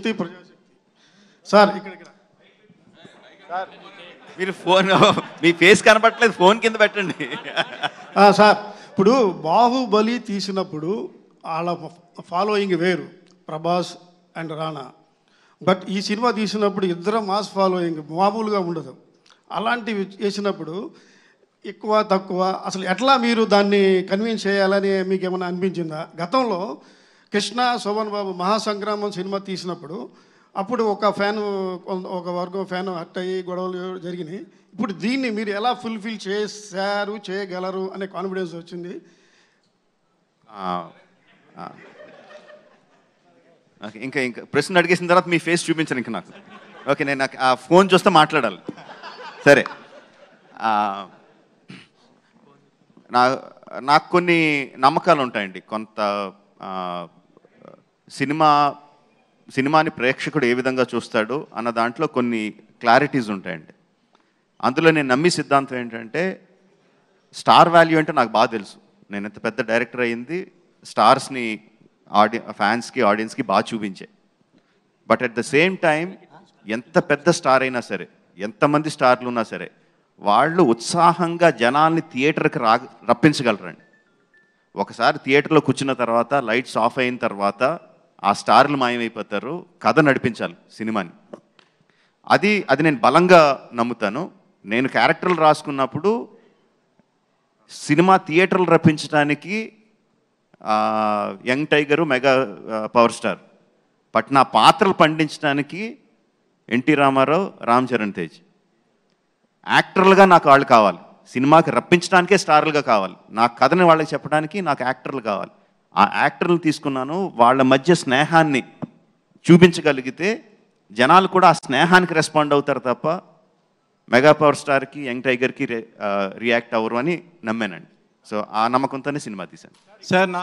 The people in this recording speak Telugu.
శక్తి ప్రజాశక్తి సార్ ఇక్కడ సార్ మీరు ఫోన్ మీ ఫేస్ కనపట్లేదు ఫోన్ కింద పెట్టండి సార్ ఇప్పుడు బాహుబలి తీసినప్పుడు వాళ్ళ ఫాలోయింగ్ వేరు ప్రభాస్ అండ్ రాణా బట్ ఈ సినిమా తీసినప్పుడు ఇద్దరు మాస్ ఫాలోయింగ్ మామూలుగా ఉండదు అలాంటివి చేసినప్పుడు ఎక్కువ తక్కువ అసలు ఎట్లా మీరు దాన్ని కన్విన్స్ చేయాలని మీకు ఏమైనా అనిపించిందా గతంలో కృష్ణ శోభన్ బాబు మహాసంగ్రామం సినిమా తీసినప్పుడు అప్పుడు ఒక ఫ్యాన్ ఒక వర్గం ఫ్యాన్ హట్ అయ్యి గొడవలు జరిగినాయి ఇప్పుడు దీన్ని మీరు ఎలా ఫుల్ఫిల్ చేశారు చేయగలరు అనే కాన్ఫిడెన్స్ వచ్చింది ఇంకా ఇంకా ప్రశ్న అడిగేసిన తర్వాత మీ ఫేస్ చూపించాను ఇంకా నాకు ఓకే నేను నాకు ఆ ఫోన్ చూస్తే మాట్లాడాలి సరే నా నాకు కొన్ని నమ్మకాలు ఉంటాయండి కొంత సినిమా సినిమాని ప్రేక్షకుడు ఏ విధంగా చూస్తాడు అన్న దాంట్లో కొన్ని క్లారిటీస్ ఉంటాయండి అందులో నేను నమ్మి సిద్ధాంతం ఏంటంటే స్టార్ వాల్యూ అంటే నాకు బాగా తెలుసు నేను ఎంత పెద్ద డైరెక్టర్ అయ్యింది స్టార్స్ని ఆడి ఫ్యాన్స్కి ఆడియన్స్కి బాగా చూపించే but at the same time ఎంత పెద్ద స్టార్ అయినా సరే ఎంతమంది స్టార్లు ఉన్నా సరే వాళ్ళు ఉత్సాహంగా జనాల్ని థియేటర్కి రా రప్పించగలరండి ఒకసారి థియేటర్లో కూర్చున్న తర్వాత లైట్స్ ఆఫ్ అయిన తర్వాత ఆ స్టార్లు మాయమైపోతారు కథ నడిపించాలి సినిమాని అది అది నేను బలంగా నమ్ముతాను నేను క్యారెక్టర్లు రాసుకున్నప్పుడు సినిమా థియేటర్లు రప్పించడానికి young tiger mega power star but నా పాత్రలు పండించడానికి ఎన్టీ రామారావు రామ్ చరణ్ తేజ్ యాక్టర్లుగా నాకు వాళ్ళు కావాలి సినిమాకి రప్పించడానికే స్టార్లుగా కావాలి నా కథని వాళ్ళకి చెప్పడానికి నాకు యాక్టర్లు కావాలి ఆ యాక్టర్లు తీసుకున్నాను వాళ్ళ మధ్య స్నేహాన్ని చూపించగలిగితే జనాలు కూడా ఆ స్నేహానికి రెస్పాండ్ అవుతారు తప్ప మెగా పవర్ స్టార్కి యంగ్ టైగర్కి రియాక్ట్ అవ్వరు అని నమ్మానండి సో ఆ నమ్మకంతోనే సినిమా తీశాను సార్ నా